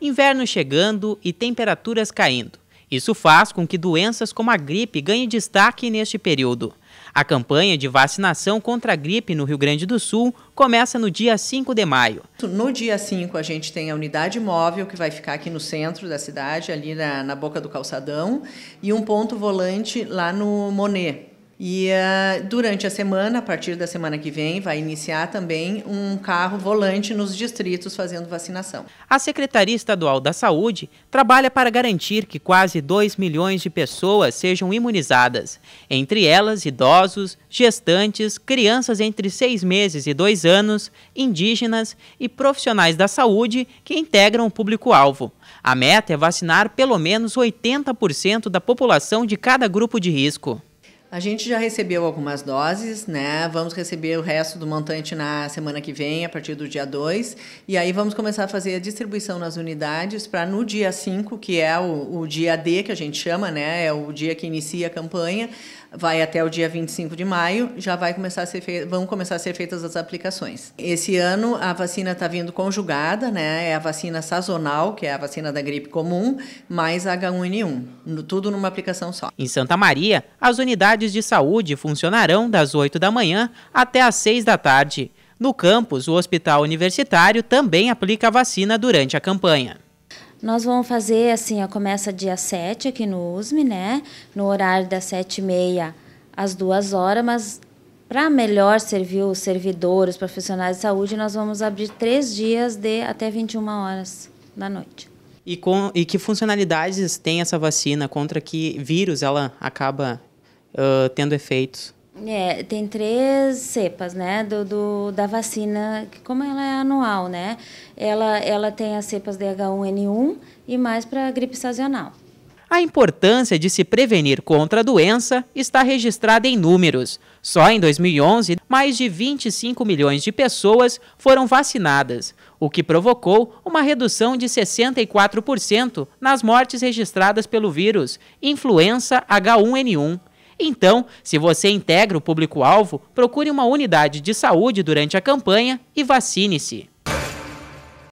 Inverno chegando e temperaturas caindo. Isso faz com que doenças como a gripe ganhem destaque neste período. A campanha de vacinação contra a gripe no Rio Grande do Sul começa no dia 5 de maio. No dia 5, a gente tem a unidade móvel que vai ficar aqui no centro da cidade, ali na, na boca do calçadão, e um ponto volante lá no Monet. E uh, durante a semana, a partir da semana que vem, vai iniciar também um carro volante nos distritos fazendo vacinação. A Secretaria Estadual da Saúde trabalha para garantir que quase 2 milhões de pessoas sejam imunizadas, entre elas idosos, gestantes, crianças entre 6 meses e 2 anos, indígenas e profissionais da saúde que integram o público-alvo. A meta é vacinar pelo menos 80% da população de cada grupo de risco. A gente já recebeu algumas doses, né? Vamos receber o resto do montante na semana que vem, a partir do dia 2. E aí vamos começar a fazer a distribuição nas unidades para no dia 5, que é o, o, dia D, que a gente chama, né? É o dia que inicia a campanha, vai até o dia 25 de maio, já vai começar a ser fe... vão começar a ser feitas as aplicações. Esse ano a vacina está vindo conjugada, né? É a vacina sazonal, que é a vacina da gripe comum, mais H1N1. Tudo numa aplicação só. Em Santa Maria, as unidades unidades de saúde funcionarão das 8 da manhã até às 6 da tarde. No campus, o hospital universitário também aplica a vacina durante a campanha. Nós vamos fazer assim, começa dia 7 aqui no USM, né? No horário das 7h30 às 2 horas, mas para melhor servir os servidores, os profissionais de saúde, nós vamos abrir três dias de até 21 horas da noite. E, com, e que funcionalidades tem essa vacina? Contra que vírus ela acaba uh, tendo efeitos? É, tem três cepas, né, do, do, da vacina, que como ela é anual, né, ela, ela tem as cepas de H1N1 e mais para gripe sazonal. A importância de se prevenir contra a doença está registrada em números. Só em 2011, mais de 25 milhões de pessoas foram vacinadas, o que provocou uma redução de 64% nas mortes registradas pelo vírus, influenza H1N1. Então, se você integra o público-alvo, procure uma unidade de saúde durante a campanha e vacine-se.